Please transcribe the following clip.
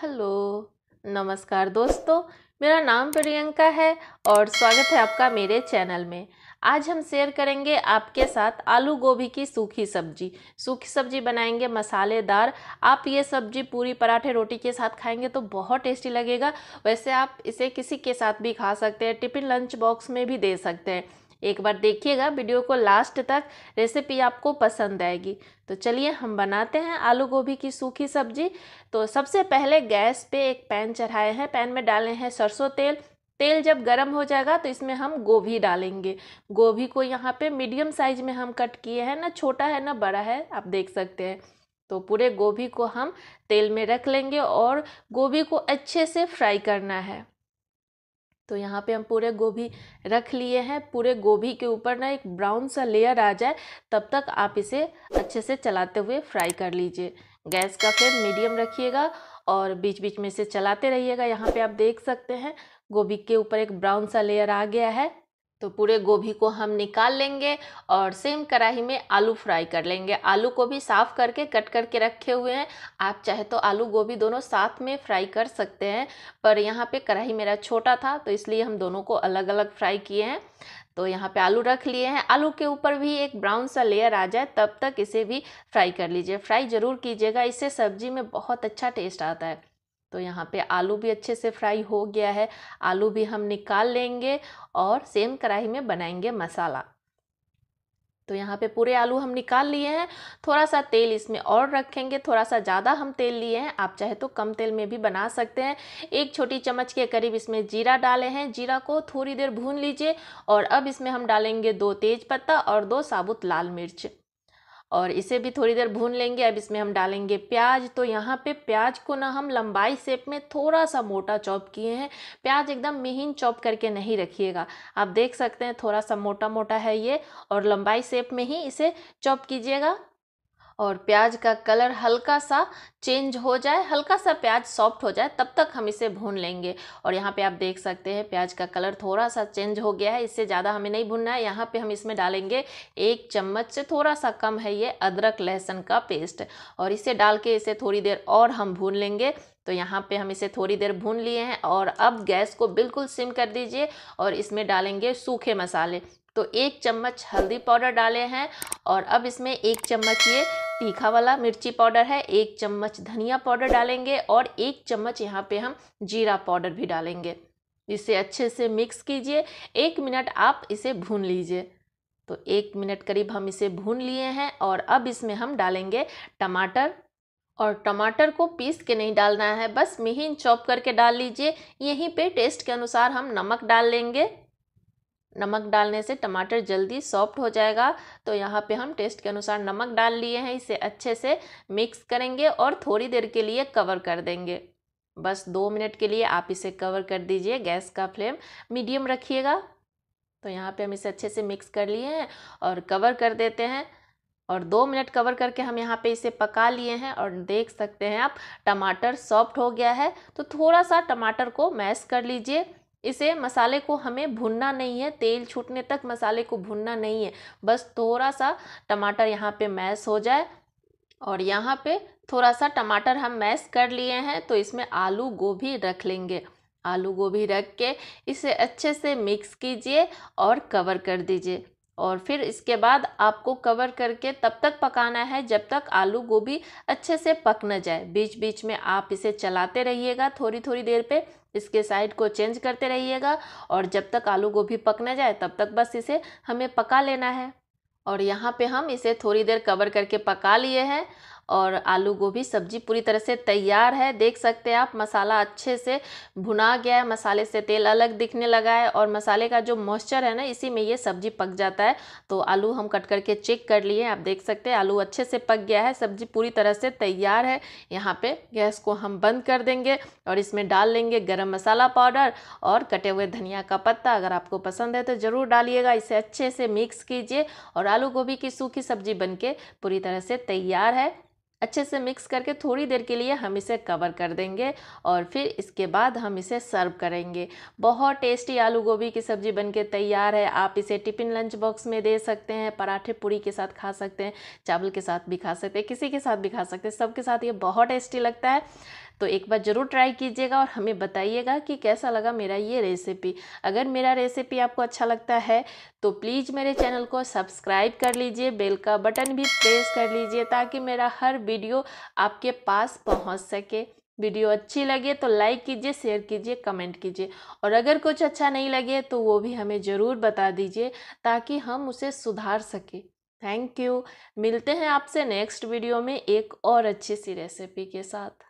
hello नमस्कार दोस्तों मेरा नाम प्रियंका है और स्वागत है आपका मेरे चैनल में आज हम शेयर करेंगे आपके साथ आलू गोभी की सूखी सब्जी सूखी सब्जी बनाएंगे मसालेदार आप ये सब्जी पूरी पराठे रोटी के साथ खाएंगे तो बहुत टेस्टी लगेगा वैसे आप इसे किसी के साथ भी खा सकते हैं टिफ़िन लंच बॉक्स में भी दे सकते हैं एक बार देखिएगा वीडियो को लास्ट तक रेसिपी आपको पसंद आएगी तो चलिए हम बनाते हैं आलू गोभी की सूखी सब्जी तो सबसे पहले गैस पे एक पैन चढ़ाए हैं पैन में डाले हैं सरसों तेल तेल जब गर्म हो जाएगा तो इसमें हम गोभी डालेंगे गोभी को यहाँ पे मीडियम साइज में हम कट किए हैं ना छोटा है ना बड़ा है आप देख सकते हैं तो पूरे गोभी को हम तेल में रख लेंगे और गोभी को अच्छे से फ्राई करना है तो यहाँ पे हम पूरे गोभी रख लिए हैं पूरे गोभी के ऊपर ना एक ब्राउन सा लेयर आ जाए तब तक आप इसे अच्छे से चलाते हुए फ्राई कर लीजिए गैस का फ्लेम मीडियम रखिएगा और बीच बीच में इसे चलाते रहिएगा यहाँ पे आप देख सकते हैं गोभी के ऊपर एक ब्राउन सा लेयर आ गया है तो पूरे गोभी को हम निकाल लेंगे और सेम कढ़ाई में आलू फ्राई कर लेंगे आलू को भी साफ़ करके कट करके रखे हुए हैं आप चाहे तो आलू गोभी दोनों साथ में फ्राई कर सकते हैं पर यहाँ पे कढ़ाई मेरा छोटा था तो इसलिए हम दोनों को अलग अलग फ्राई किए हैं तो यहाँ पे आलू रख लिए हैं आलू के ऊपर भी एक ब्राउन सा लेयर आ जाए तब तक इसे भी फ्राई कर लीजिए फ्राई ज़रूर कीजिएगा इससे सब्जी में बहुत अच्छा टेस्ट आता है तो यहाँ पे आलू भी अच्छे से फ्राई हो गया है आलू भी हम निकाल लेंगे और सेम कढ़ाई में बनाएंगे मसाला तो यहाँ पे पूरे आलू हम निकाल लिए हैं थोड़ा सा तेल इसमें और रखेंगे थोड़ा सा ज़्यादा हम तेल लिए हैं आप चाहे तो कम तेल में भी बना सकते हैं एक छोटी चम्मच के करीब इसमें जीरा डाले हैं जीरा को थोड़ी देर भून लीजिए और अब इसमें हम डालेंगे दो तेज पत्ता और दो साबुत लाल मिर्च और इसे भी थोड़ी देर भून लेंगे अब इसमें हम डालेंगे प्याज तो यहाँ पे प्याज को ना हम लंबाई सेप में थोड़ा सा मोटा चॉप किए हैं प्याज एकदम महीन चॉप करके नहीं रखिएगा आप देख सकते हैं थोड़ा सा मोटा मोटा है ये और लंबाई सेप में ही इसे चॉप कीजिएगा और प्याज का कलर हल्का सा चेंज हो जाए हल्का सा प्याज सॉफ्ट हो जाए तब तक हम इसे भून लेंगे और यहाँ पे आप देख सकते हैं प्याज का कलर थोड़ा सा चेंज हो गया है इससे ज़्यादा हमें नहीं भूनना है यहाँ पे हम इसमें डालेंगे एक चम्मच से थोड़ा सा कम है ये अदरक लहसुन का पेस्ट और इसे डाल के इसे थोड़ी देर और हम भून लेंगे तो यहाँ पे हम इसे थोड़ी देर भून लिए हैं और अब गैस को बिल्कुल सिम कर दीजिए और इसमें डालेंगे सूखे मसाले तो एक चम्मच हल्दी पाउडर डाले हैं और अब इसमें एक चम्मच ये तीखा वाला मिर्ची पाउडर है एक चम्मच धनिया पाउडर डालेंगे और एक चम्मच यहाँ पे हम जीरा पाउडर भी डालेंगे इसे अच्छे से मिक्स कीजिए एक मिनट आप इसे भून लीजिए तो एक मिनट करीब हम इसे भून लिए हैं और अब इसमें हम डालेंगे टमाटर और टमाटर को पीस के नहीं डालना है बस महीन चॉप करके डाल लीजिए यहीं पे टेस्ट के अनुसार हम नमक डाल लेंगे नमक डालने से टमाटर जल्दी सॉफ्ट हो जाएगा तो यहाँ पे हम टेस्ट के अनुसार नमक डाल लिए हैं इसे अच्छे से मिक्स करेंगे और थोड़ी देर के लिए कवर कर देंगे बस दो मिनट के लिए आप इसे कवर कर दीजिए गैस का फ्लेम मीडियम रखिएगा तो यहाँ पे हम इसे अच्छे से मिक्स कर लिए हैं और कवर कर देते हैं और दो मिनट कवर करके हम यहाँ पे इसे पका लिए हैं और देख सकते हैं आप टमाटर सॉफ्ट हो गया है तो थोड़ा सा टमाटर को मैश कर लीजिए इसे मसाले को हमें भुनना नहीं है तेल छूटने तक मसाले को भुनना नहीं है बस थोड़ा सा टमाटर यहाँ पे मैश हो जाए और यहाँ पे थोड़ा सा टमाटर हम मैश कर लिए हैं तो इसमें आलू गोभी रख लेंगे आलू गोभी रख के इसे अच्छे से मिक्स कीजिए और कवर कर दीजिए और फिर इसके बाद आपको कवर करके तब तक पकाना है जब तक आलू गोभी अच्छे से पक न जाए बीच बीच में आप इसे चलाते रहिएगा थोड़ी थोड़ी देर पे इसके साइड को चेंज करते रहिएगा और जब तक आलू गोभी पक न जाए तब तक बस इसे हमें पका लेना है और यहाँ पे हम इसे थोड़ी देर कवर करके पका लिए हैं और आलू गोभी सब्जी पूरी तरह से तैयार है देख सकते हैं आप मसाला अच्छे से भुना गया है मसाले से तेल अलग दिखने लगा है और मसाले का जो मॉइस्चर है ना इसी में ये सब्जी पक जाता है तो आलू हम कट करके चेक कर लिए आप देख सकते हैं आलू अच्छे से पक गया है सब्जी पूरी तरह से तैयार है यहाँ पर गैस को हम बंद कर देंगे और इसमें डाल लेंगे गर्म मसाला पाउडर और कटे हुए धनिया का पत्ता अगर आपको पसंद है तो ज़रूर डालिएगा इसे अच्छे से मिक्स कीजिए और आलू गोभी की सूखी सब्जी बनके पूरी तरह से तैयार है अच्छे से मिक्स करके थोड़ी देर के लिए हम इसे कवर कर देंगे और फिर इसके बाद हम इसे सर्व करेंगे बहुत टेस्टी आलू गोभी की सब्ज़ी बनके तैयार है आप इसे टिफ़िन लंच बॉक्स में दे सकते हैं पराठे पूरी के साथ खा सकते हैं चावल के साथ भी खा सकते हैं किसी के साथ भी खा सकते हैं सबके साथ ये बहुत टेस्टी लगता है तो एक बार ज़रूर ट्राई कीजिएगा और हमें बताइएगा कि कैसा लगा मेरा ये रेसिपी अगर मेरा रेसिपी आपको अच्छा लगता है तो प्लीज़ मेरे चैनल को सब्सक्राइब कर लीजिए बेल का बटन भी प्रेस कर लीजिए ताकि मेरा हर वीडियो आपके पास पहुँच सके वीडियो अच्छी लगे तो लाइक कीजिए शेयर कीजिए कमेंट कीजिए और अगर कुछ अच्छा नहीं लगे तो वो भी हमें ज़रूर बता दीजिए ताकि हम उसे सुधार सकें थैंक यू मिलते हैं आपसे नेक्स्ट वीडियो में एक और अच्छी सी रेसिपी के साथ